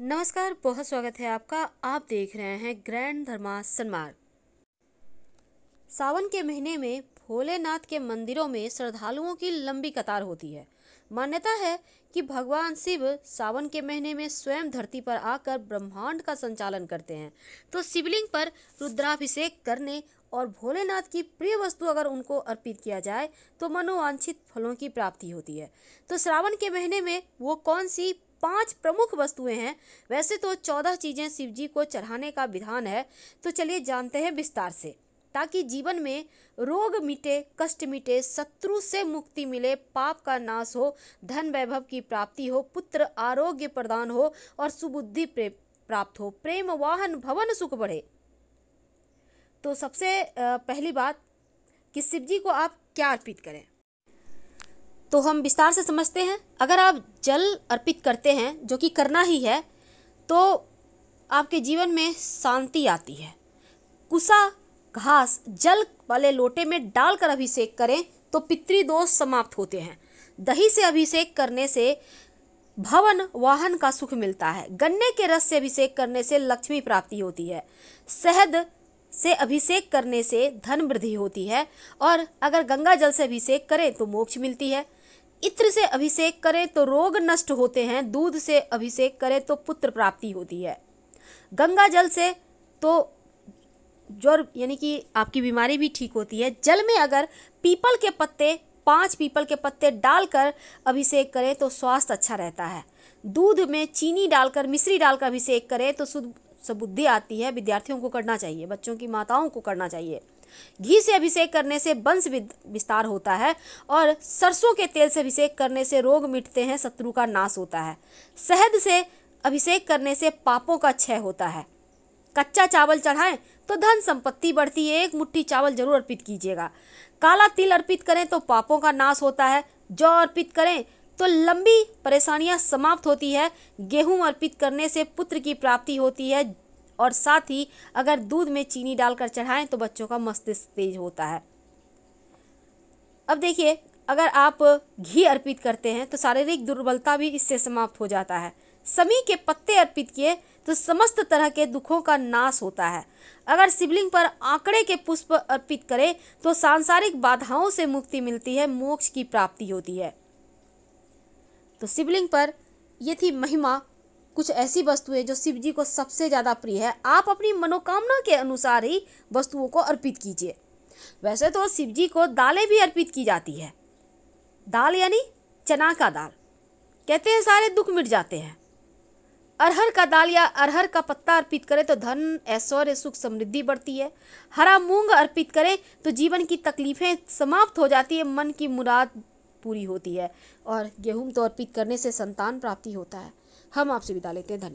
नमस्कार बहुत स्वागत है आपका आप देख रहे हैं ग्रैंड धर्मा सनमार्ग सावन के महीने में भोलेनाथ के मंदिरों में श्रद्धालुओं की लंबी कतार होती है मान्यता है कि भगवान शिव सावन के महीने में स्वयं धरती पर आकर ब्रह्मांड का संचालन करते हैं तो शिवलिंग पर रुद्राभिषेक करने और भोलेनाथ की प्रिय वस्तु अगर उनको अर्पित किया जाए तो मनोवांछित फलों की प्राप्ति होती है तो श्रावण के महीने में वो कौन सी पांच प्रमुख वस्तुएं हैं वैसे तो चौदह चीज़ें शिवजी को चढ़ाने का विधान है तो चलिए जानते हैं विस्तार से ताकि जीवन में रोग मिटे कष्ट मिटे शत्रु से मुक्ति मिले पाप का नाश हो धन वैभव की प्राप्ति हो पुत्र आरोग्य प्रदान हो और सुबुद्धि प्राप्त हो प्रेम वाहन भवन सुख बढ़े तो सबसे पहली बात कि शिव जी को आप क्या अर्पित करें तो हम विस्तार से समझते हैं अगर आप जल अर्पित करते हैं जो कि करना ही है तो आपके जीवन में शांति आती है कुसा घास जल वाले लोटे में डालकर अभिषेक करें तो पितृदोष समाप्त होते हैं दही से अभिषेक करने से भवन वाहन का सुख मिलता है गन्ने के रस से अभिषेक करने से लक्ष्मी प्राप्ति होती है शहद से अभिषेक करने से धन वृद्धि होती है और अगर गंगा जल से अभिषेक करें तो मोक्ष मिलती है इत्र से अभिषेक करें तो रोग नष्ट होते हैं दूध से अभिषेक करें तो पुत्र प्राप्ति होती है गंगा जल से तो ज्वर यानी कि आपकी बीमारी भी ठीक होती है जल में अगर पीपल के पत्ते पांच पीपल के पत्ते डालकर अभिषेक करें तो स्वास्थ्य अच्छा रहता है दूध में चीनी डालकर मिश्री डालकर अभिषेक करें तो शुद्ध सबुद्धि आती है विद्यार्थियों को करना चाहिए बच्चों की माताओं को करना चाहिए घी से अभिषेक करने से वंश विस्तार होता है और सरसों के तेल से अभिषेक करने से रोग मिटते हैं शत्रु का नाश होता है शहद से अभिषेक करने से पापों का क्षय होता है कच्चा चावल चढ़ाएं तो धन संपत्ति बढ़ती है एक मुट्ठी चावल जरूर अर्पित कीजिएगा काला तिल अर्पित करें तो पापों का नाश होता है जौ अर्पित करें तो लंबी परेशानियां समाप्त होती है गेहूं अर्पित करने से पुत्र की प्राप्ति होती है और साथ ही अगर दूध में चीनी डालकर चढ़ाएं तो बच्चों का मस्तिष्क तेज होता है अब देखिए अगर आप घी अर्पित करते हैं तो शारीरिक दुर्बलता भी इससे समाप्त हो जाता है समी के पत्ते अर्पित किए तो समस्त तरह के दुखों का नाश होता है अगर शिवलिंग पर आंकड़े के पुष्प अर्पित करें तो सांसारिक बाधाओं से मुक्ति मिलती है मोक्ष की प्राप्ति होती है तो शिवलिंग पर ये थी महिमा कुछ ऐसी वस्तुएं जो शिव जी को सबसे ज़्यादा प्रिय है आप अपनी मनोकामना के अनुसार ही वस्तुओं को अर्पित कीजिए वैसे तो शिव जी को दालें भी अर्पित की जाती है दाल यानी चना का दाल कहते हैं सारे दुख मिट जाते हैं अरहर का दाल या अरहर का पत्ता अर्पित करें तो धन ऐश्वर्य सुख समृद्धि बढ़ती है हरा मूंग अर्पित करें तो जीवन की तकलीफ़ें समाप्त हो जाती है मन की मुराद पूरी होती है और गेहूं तो अर्पित करने से संतान प्राप्ति होता है हम आपसे विदा लेते हैं धन्यवाद